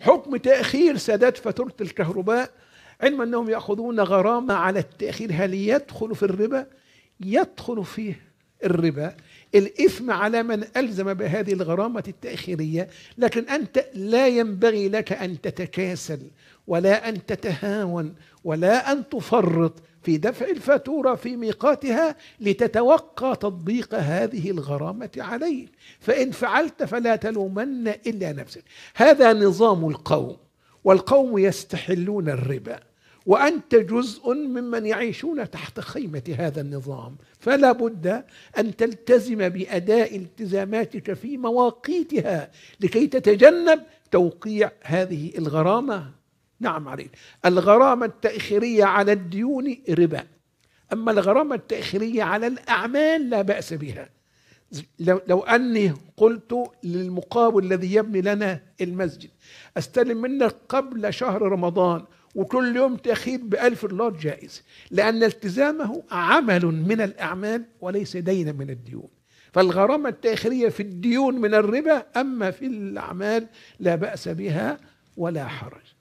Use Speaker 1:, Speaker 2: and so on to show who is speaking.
Speaker 1: حكم تأخير سداد فاتورة الكهرباء علما أنهم يأخذون غرامة على التأخير هل يدخل في الربا؟ يدخل فيه الربا الإثم على من ألزم بهذه الغرامة التأخيرية لكن أنت لا ينبغي لك أن تتكاسل ولا أن تتهاون ولا أن تفرط في دفع الفاتورة في ميقاتها لتتوقع تطبيق هذه الغرامة عليه فإن فعلت فلا تلومن إلا نفسك هذا نظام القوم والقوم يستحلون الربا وأنت جزء ممن يعيشون تحت خيمة هذا النظام فلا بد أن تلتزم بأداء التزاماتك في مواقيتها لكي تتجنب توقيع هذه الغرامة نعم عليك الغرامة التأخيرية على الديون ربا أما الغرامة التأخيرية على الأعمال لا بأس بها لو, لو أني قلت للمقاول الذي يبني لنا المسجد أستلم منك قبل شهر رمضان وكل يوم تخيب بألف دولار جائز لأن التزامه عمل من الأعمال وليس دينا من الديون فالغرامة التأخيرية في الديون من الربا أما في الأعمال لا بأس بها ولا حرج